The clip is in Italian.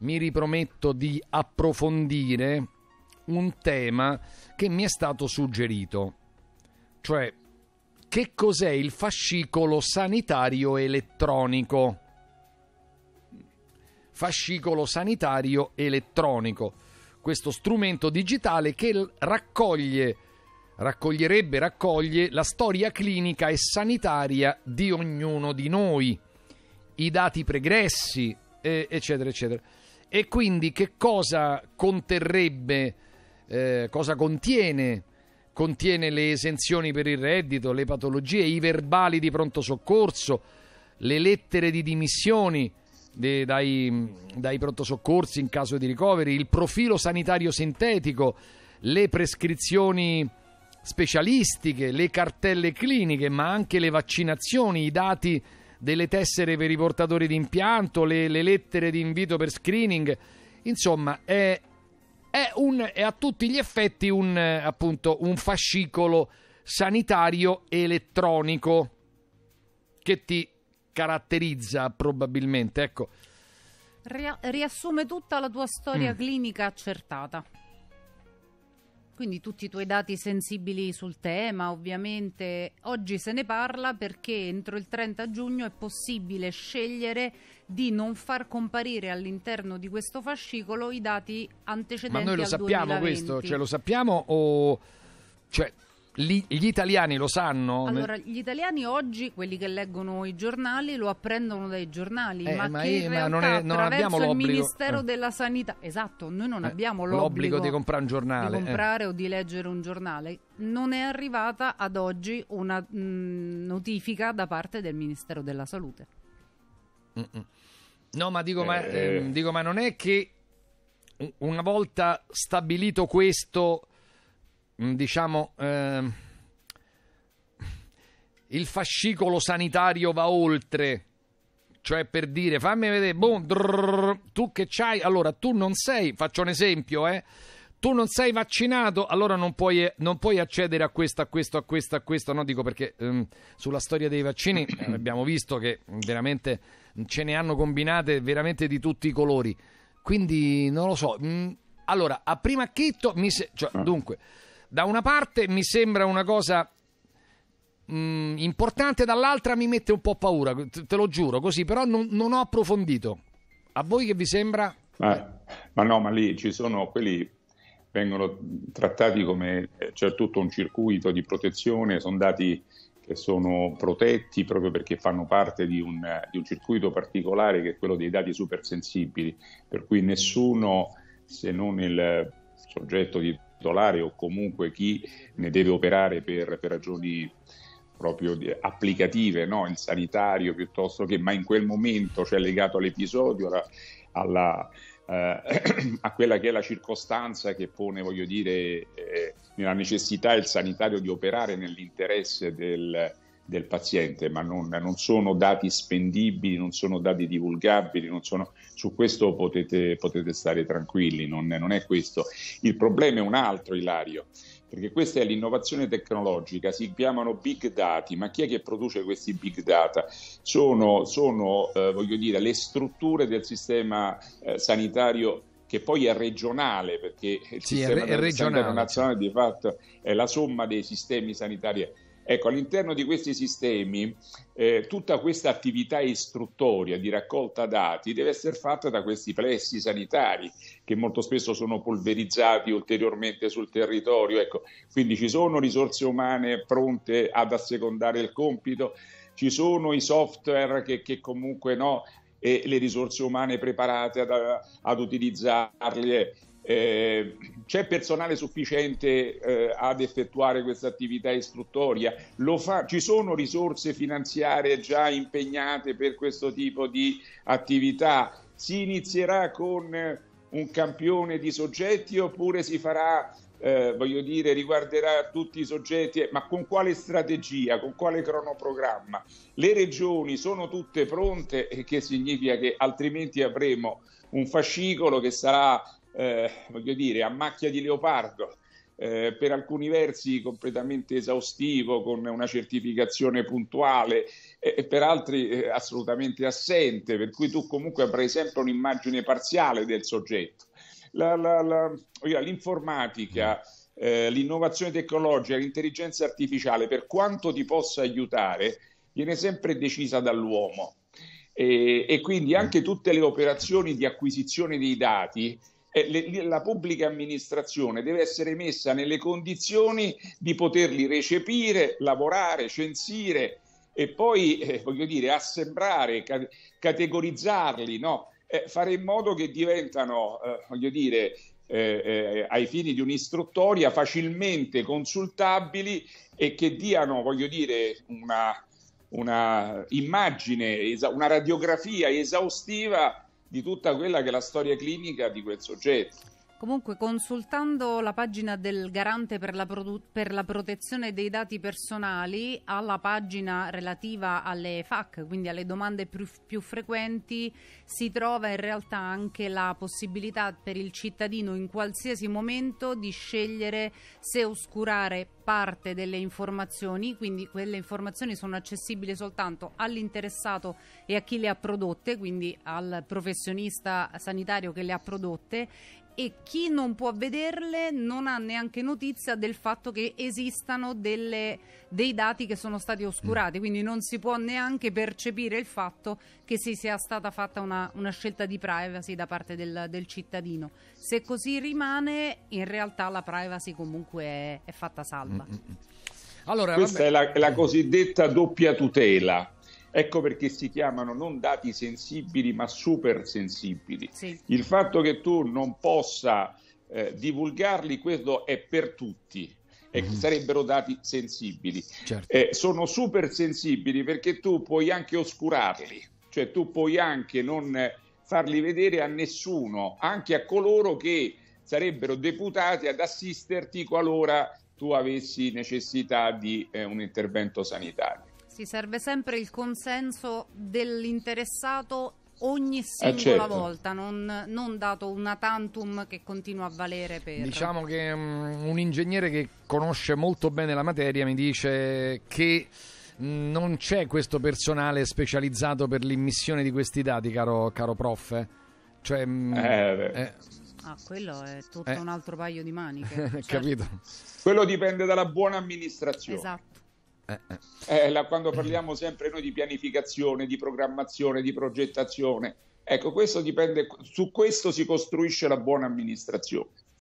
mi riprometto di approfondire un tema che mi è stato suggerito, cioè che cos'è il fascicolo sanitario elettronico? Fascicolo sanitario elettronico, questo strumento digitale che raccoglie, raccoglierebbe, raccoglie la storia clinica e sanitaria di ognuno di noi, i dati pregressi, eccetera, eccetera. E quindi che cosa conterrebbe, eh, cosa contiene? Contiene le esenzioni per il reddito, le patologie, i verbali di pronto soccorso, le lettere di dimissioni de, dai, dai pronto soccorsi in caso di ricoveri, il profilo sanitario sintetico, le prescrizioni specialistiche, le cartelle cliniche, ma anche le vaccinazioni, i dati delle tessere per i portatori di impianto, le, le lettere di invito per screening. Insomma, è, è, un, è a tutti gli effetti un, appunto, un fascicolo sanitario elettronico che ti caratterizza probabilmente. Ecco. Riassume tutta la tua storia mm. clinica accertata. Quindi tutti i tuoi dati sensibili sul tema, ovviamente. Oggi se ne parla perché entro il 30 giugno è possibile scegliere di non far comparire all'interno di questo fascicolo i dati antecedenti. al Ma noi lo sappiamo 2020. questo? Cioè lo sappiamo o... Cioè, li- gli italiani lo sanno? Allora, gli italiani oggi, quelli che leggono i giornali, lo apprendono dai giornali, eh, ma, ma, che ma non, è, non abbiamo l'obbligo. il Ministero eh. della Sanità, esatto, noi non eh, abbiamo l'obbligo, l'obbligo, di comprare un giornale. Di eh. comprare eh. o di leggere un giornale. Non è arrivata ad oggi una mh, mm, notifica da parte del Ministero della Salute. Mm-mm. No, ma dico, ma, eh, dico, ma non è che una volta stabilito questo Mm, diciamo, eh, il fascicolo sanitario va oltre. Cioè, per dire, fammi vedere, boom, drrr, tu che c'hai, allora tu non sei, faccio un esempio, eh tu non sei vaccinato, allora non puoi, non puoi, accedere a questo, a questo, a questo, a questo. No, dico perché um, sulla storia dei vaccini eh, abbiamo visto che veramente ce ne hanno combinate veramente di tutti i colori. Quindi non lo so. Mm, allora, a prima chitto mi se... cioè, ah. dunque da una parte mi sembra una cosa mh, mm, importante, dall'altra mi mette un po' paura, te lo giuro così, però non, non ho approfondito. A voi che vi sembra? Ma, ma no, ma lì ci sono quelli vengono trattati come c'è tutto un circuito di protezione, sono dati che sono protetti proprio perché fanno parte di un, di un circuito particolare che è quello dei dati supersensibili, per cui nessuno se non il soggetto di titolare o comunque chi ne deve operare per, per ragioni proprio applicative, no? il sanitario piuttosto che, ma in quel momento, cioè legato all'episodio, alla, alla eh, a quella che è la circostanza che pone, voglio dire, eh, nella necessità il sanitario di operare nell'interesse del, del paziente, ma non, non, sono dati spendibili, non sono dati divulgabili, sono, su questo potete, potete stare tranquilli, non, non è questo. Il problema è un altro, Ilario perché questa è l'innovazione tecnologica, si chiamano big data, ma chi è che produce questi big data? Sono, sono eh, voglio dire, le strutture del sistema eh, sanitario che poi è regionale, perché il sì, sistema è re- sanitario nazionale di fatto è la somma dei sistemi sanitari Ecco, all'interno di questi sistemi eh, tutta questa attività istruttoria di raccolta dati deve essere fatta da questi plessi sanitari che molto spesso sono polverizzati ulteriormente sul territorio. Ecco, quindi ci sono risorse umane pronte ad assecondare il compito, ci sono i software che, che comunque no, e le risorse umane preparate ad, ad utilizzarle eh, c'è personale sufficiente eh, ad effettuare questa attività istruttoria? Fa, ci sono risorse finanziarie già impegnate per questo tipo di attività? Si inizierà con eh, un campione di soggetti oppure si farà, eh, voglio dire, riguarderà tutti i soggetti? Eh, ma con quale strategia, con quale cronoprogramma? Le regioni sono tutte pronte, eh, che significa che altrimenti avremo un fascicolo che sarà eh, voglio dire, a macchia di leopardo, eh, per alcuni versi completamente esaustivo, con una certificazione puntuale eh, e, per altri eh, assolutamente assente, per cui tu comunque avrai sempre un'immagine parziale del soggetto. La, la, la, l'informatica, mm. eh, l'innovazione tecnologica, l'intelligenza artificiale, per quanto ti possa aiutare, viene sempre decisa dall'uomo. E, e quindi mm. anche tutte le operazioni di acquisizione dei dati eh, la pubblica amministrazione deve essere messa nelle condizioni di poterli recepire, lavorare, censire e poi, eh, voglio dire, assemblare, ca- categorizzarli, no? eh, fare in modo che diventano, eh, voglio dire, eh, eh, ai fini di un'istruttoria facilmente consultabili e che diano, voglio dire, una, una immagine, una radiografia esaustiva di tutta quella che è la storia clinica di quel soggetto. Comunque, consultando la pagina del Garante per la, per la, protezione dei dati personali, alla pagina relativa alle FAC, quindi alle domande più, più frequenti, si trova in realtà anche la possibilità per il cittadino in qualsiasi momento di scegliere se oscurare parte delle informazioni, quindi quelle informazioni sono accessibili soltanto all'interessato e a chi le ha prodotte, quindi al professionista sanitario che le ha prodotte e chi non può vederle non ha neanche notizia del fatto che esistano delle, dei dati che sono stati oscurati, mm. quindi non si può neanche percepire il fatto che si sia stata fatta una, una scelta di privacy da parte del, del, cittadino. Se così rimane, in realtà la privacy comunque è, è fatta salva. Mm. mm, mm. Allora, Questa è la, la cosiddetta doppia tutela Ecco perché si chiamano non dati sensibili ma super sensibili. Sì. Il fatto che tu non possa eh, divulgarli, questo è per tutti. E mhm. sarebbero dati sensibili. Certo. Eh, sono super sensibili perché tu puoi anche oscurarli, cioè tu puoi anche non farli vedere a nessuno, anche a coloro che sarebbero deputati ad assisterti qualora tu avessi necessità di eh, un intervento sanitario si serve sempre il consenso dell'interessato ogni eh, singola eh certo. volta, non, non, dato una tantum che continua a valere per... Diciamo che um, un ingegnere che conosce molto bene la materia mi dice che mm, non c'è questo personale specializzato per l'immissione di questi dati, caro, caro prof. Eh. Cioè, mm, eh, eh, ah, quello è tutto eh. un altro paio di maniche. Certo. Capito? Quello dipende dalla buona amministrazione. Esatto eh, eh. la, quando parliamo sempre noi di pianificazione, di programmazione, di progettazione, ecco, questo dipende, su questo si costruisce la buona amministrazione.